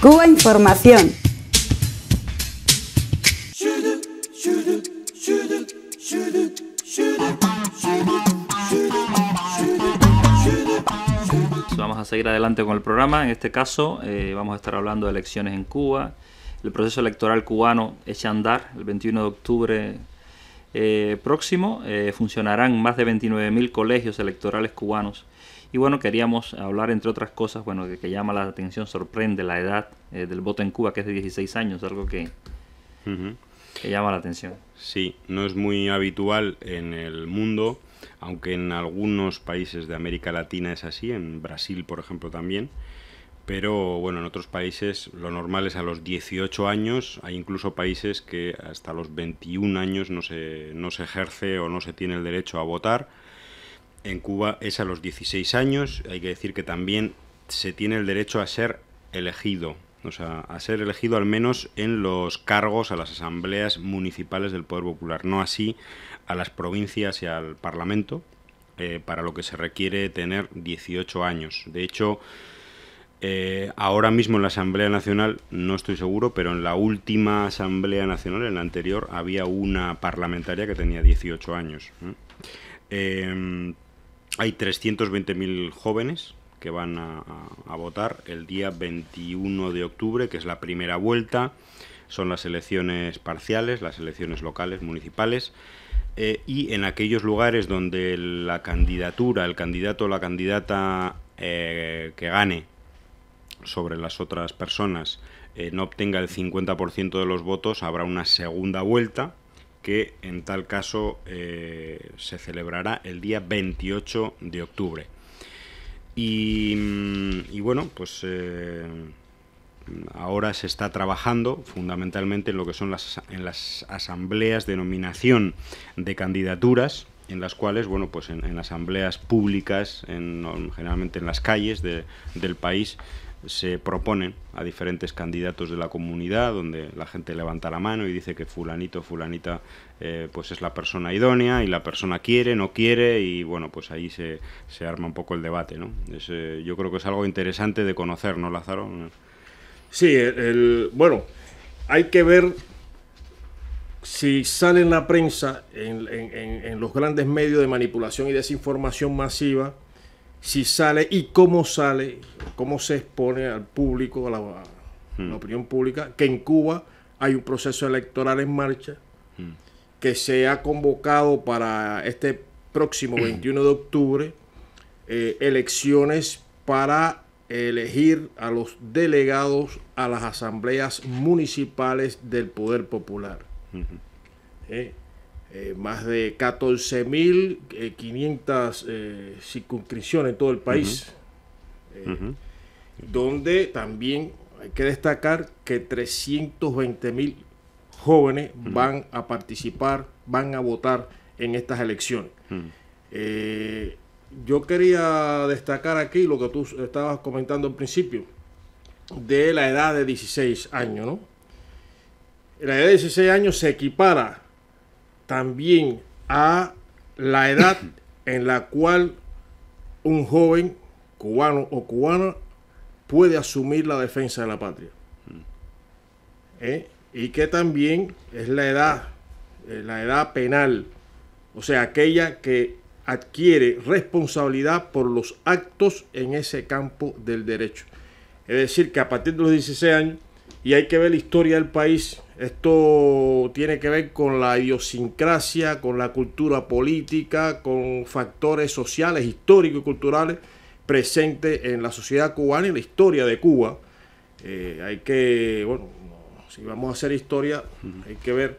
Cuba Información. Vamos a seguir adelante con el programa. En este caso eh, vamos a estar hablando de elecciones en Cuba. El proceso electoral cubano echa andar el 21 de octubre eh, próximo. Eh, funcionarán más de 29.000 colegios electorales cubanos y bueno, queríamos hablar entre otras cosas, bueno, que, llama la atención, sorprende la edad eh, del voto en Cuba, que es de 16 años, algo que, que llama la atención. Sí, no es muy habitual en el mundo, aunque en algunos países de América Latina es así, en Brasil, por ejemplo, también. Pero bueno, en otros países lo normal es a los 18 años, hay incluso países que hasta los 21 años no se, no se ejerce o no se tiene el derecho a votar en Cuba es a los 16 años. Hay que decir que también se tiene el derecho a ser elegido, o sea, a ser elegido al menos en los cargos a las asambleas municipales del Poder Popular, no así a las provincias y al Parlamento, eh, para lo que se requiere tener 18 años. De hecho, eh, ahora mismo en la Asamblea Nacional, no estoy seguro, pero en la última Asamblea Nacional, en la anterior, había una parlamentaria que tenía 18 años. ¿eh? hay 320.000 jóvenes que van a, votar el día 21 de octubre, que es la primera vuelta. Son las elecciones parciales, las elecciones locales, municipales. Eh, y en aquellos lugares donde la candidatura, el candidato o la candidata eh, que gane sobre las otras personas eh, no obtenga el 50% de los votos, habrá una segunda vuelta que en tal caso eh, se celebrará el día 28 de octubre. Y, mm, bueno, pues eh, ahora se está trabajando fundamentalmente en lo que son las, en las asambleas de nominación de candidaturas, en las cuales, bueno, pues en, asambleas públicas, generalmente en las calles del país, se proponen a diferentes candidatos de la comunidad, donde la gente levanta la mano y dice que fulanito, fulanita, eh, pues es la persona idónea y la persona quiere, no quiere, y bueno, pues ahí se, arma un poco el debate, ¿no? Eh, yo creo que es algo interesante de conocer, ¿no, Lázaro? Sí, el, bueno, hay que ver si sale en la prensa, en los grandes medios de manipulación y desinformación masiva, si sale y cómo sale, cómo se expone al público, a la, hmm. opinión pública, que en Cuba hay un proceso electoral en marcha, hmm. que se ha convocado para este próximo 21 hmm. de octubre eh, elecciones para elegir a los delegados a las asambleas municipales del Poder Popular. Eh, eh, más de 14.500 eh, eh, circunscripciones en todo el país, donde también hay que destacar que 320.000 jóvenes van a participar, van a votar en estas elecciones. yo quería destacar aquí lo que tú estabas comentando al principio, de la edad de 16 años, ¿no? La edad de 16 años se equipara también a la edad en la cual un joven cubano o cubana puede asumir la defensa de la patria. Mm. ¿Eh? Y que también es la edad, eh, la edad penal, o sea, aquella que adquiere responsabilidad por los actos en ese campo del derecho. Es decir, que a partir de los 16 años y hay que ver la historia del país. Esto tiene que ver con la idiosincrasia, con la cultura política, con factores sociales, históricos y culturales presentes en la sociedad cubana y en la historia de Cuba. Eh, hay que, bueno, si vamos a hacer historia, hay que ver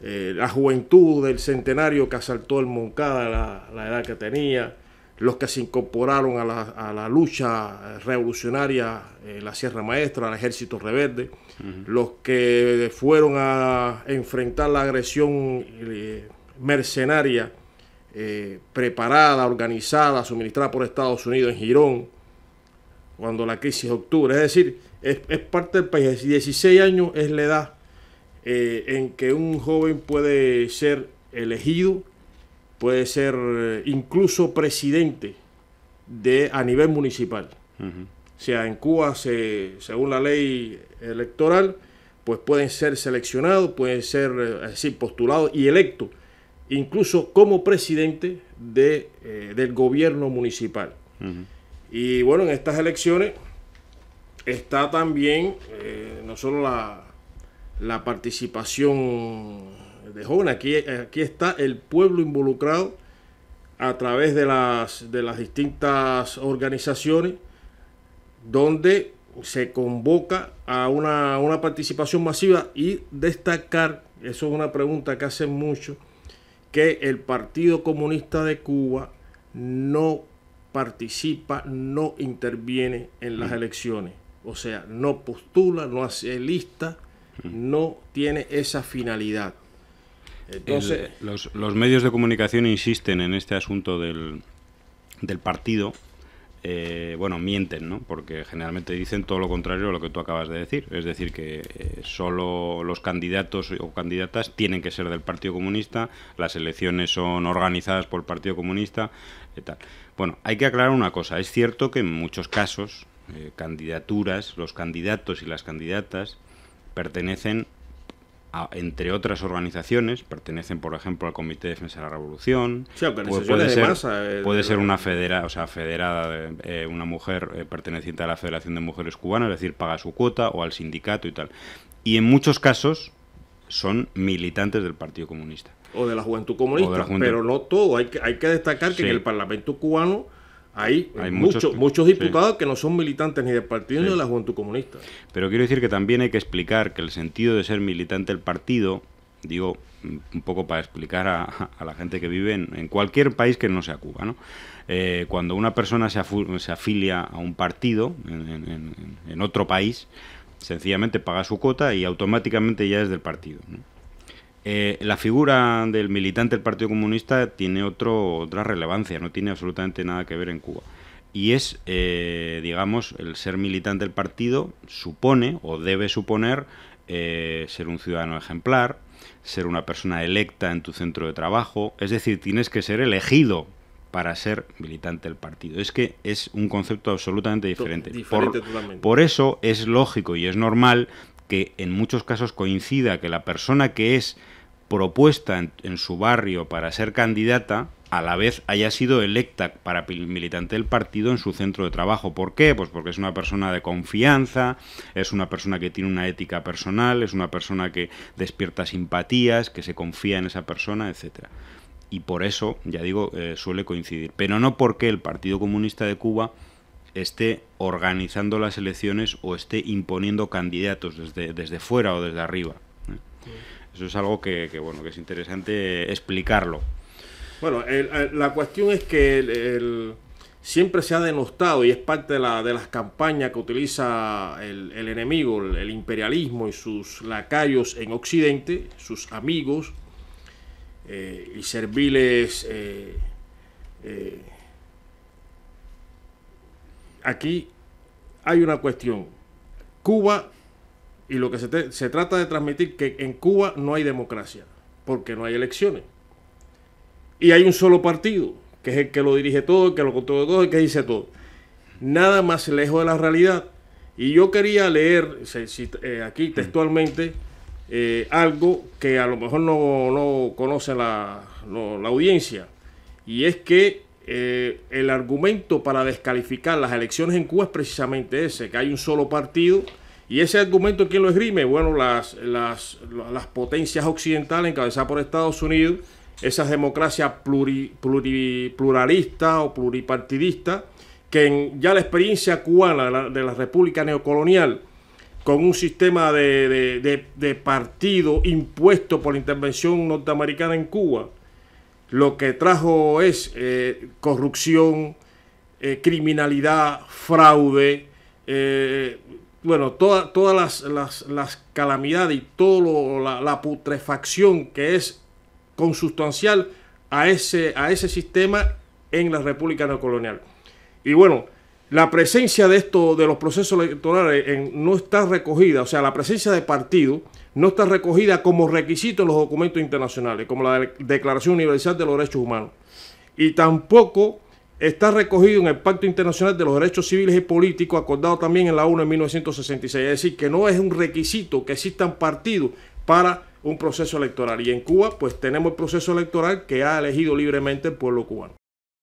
eh, la juventud del centenario que asaltó el Moncada, la, la edad que tenía, los que se incorporaron a la, a la lucha revolucionaria, en eh, la Sierra Maestra, al Ejército Rebelde, los que fueron a enfrentar la agresión eh, mercenaria eh, preparada, organizada, suministrada por Estados Unidos en Girón, cuando la crisis de octubre. Es decir, es, es parte del país. 16 años es la edad en que un joven puede ser elegido puede ser eh, incluso presidente de, a nivel municipal. O sea, en Cuba, según la ley electoral, pues pueden ser seleccionados, pueden ser, eh, postulados y electos, incluso como presidente de, eh, del gobierno municipal. Y bueno, en estas elecciones está también no solo la, la participación de Aquí, aquí está el pueblo involucrado a través de las, de las distintas organizaciones donde se convoca a una, participación masiva y destacar, eso es una pregunta que hacen mucho, que el Partido Comunista de Cuba no participa, no interviene en las mm. elecciones. O sea, no postula, no hace lista, mm. no tiene esa finalidad los, los, medios de comunicación insisten en este asunto del, partido. Eh, bueno, mienten, ¿no? Porque generalmente dicen todo lo contrario a lo que tú acabas de decir. Es decir, que eh, solo los candidatos o candidatas tienen que ser del Partido Comunista, las elecciones son organizadas por el Partido Comunista, y eh, tal. Bueno, hay que aclarar una cosa. Es cierto que en muchos casos, candidaturas, los candidatos y las candidatas pertenecen entre otras organizaciones, pertenecen, por ejemplo, al Comité de Defensa de la Revolución. Sí, puede, ser, masa, eh, puede, ser, una federa, o sea, federada, eh, una mujer eh, perteneciente a la Federación de Mujeres Cubanas, es decir, paga su cuota o al sindicato y tal. Y en muchos casos son militantes del Partido Comunista. O de la Juventud Comunista, pero no todo. Hay que, destacar que en el Parlamento cubano hay, muchos, muchos, diputados que no son militantes ni del partido ni de la Juventud Comunista. Pero quiero decir que también hay que explicar que el sentido de ser militante del partido, digo, un poco para explicar a, la gente que vive en, cualquier país que no sea Cuba, ¿no? Eh, cuando una persona se, afilia a un partido en, otro país, sencillamente paga su cuota y automáticamente ya es del partido. ¿no? Eh, la figura del militante del Partido Comunista tiene otro, otra relevancia, no tiene absolutamente nada que ver en Cuba. Y es, eh, digamos, el ser militante del partido supone o debe suponer eh, ser un ciudadano ejemplar, ser una persona electa en tu centro de trabajo, es decir, tienes que ser elegido para ser militante del partido. Es que es un concepto absolutamente diferente. por, eso es lógico y es normal que en muchos casos coincida que la persona que es propuesta en, su barrio para ser candidata a la vez haya sido electa para militante del partido en su centro de trabajo. ¿Por qué? Pues porque es una persona de confianza, es una persona que tiene una ética personal, es una persona que despierta simpatías, que se confía en esa persona, etcétera y por eso, ya digo, eh, suele coincidir. Pero no porque el Partido Comunista de Cuba esté organizando las elecciones o esté imponiendo candidatos desde, desde fuera o desde arriba. ¿eh? Eso es algo que, bueno, que es interesante explicarlo. Bueno, la cuestión es que siempre se ha denostado y es parte de, la, de las campañas que utiliza el, enemigo, el, imperialismo y sus lacayos en Occidente, sus amigos eh, y serviles eh, aquí hay una cuestión. Cuba, y lo que se, trata de transmitir, que en Cuba no hay democracia, porque no hay elecciones. Y hay un solo partido, que es el que lo dirige todo, el que lo controla todo, el que dice todo. Nada más lejos de la realidad. Y yo quería leer eh, aquí mm. textualmente eh, algo que a lo mejor no, conoce la audiencia, y es que eh, el argumento para descalificar las elecciones en Cuba es precisamente ese, que hay un solo partido. Y ese argumento, ¿quién lo esgrime? Bueno, las, las, potencias occidentales encabezadas por Estados Unidos, esas democracias pluralistas o pluripartidistas, que ya la experiencia cubana de la, República neocolonial, con un sistema de, de partido impuesto por la intervención norteamericana en Cuba, lo que trajo es eh, corrupción, eh, criminalidad, fraude, eh, bueno, todas las, calamidades y toda la, putrefacción que es consustancial a ese, a ese sistema en la República Neocolonial. Y bueno, la presencia de esto, de los procesos electorales no está recogida, o sea, la presencia de partidos no está recogida como requisito en los documentos internacionales, como la Declaración Universal de los Derechos Humanos, y tampoco está recogido en el Pacto Internacional de los Derechos Civiles y Políticos, acordado también en la ONU en 1966. Es decir, que no es un requisito que existan partidos para un proceso electoral. Y en Cuba, pues tenemos el proceso electoral que ha elegido libremente el pueblo cubano.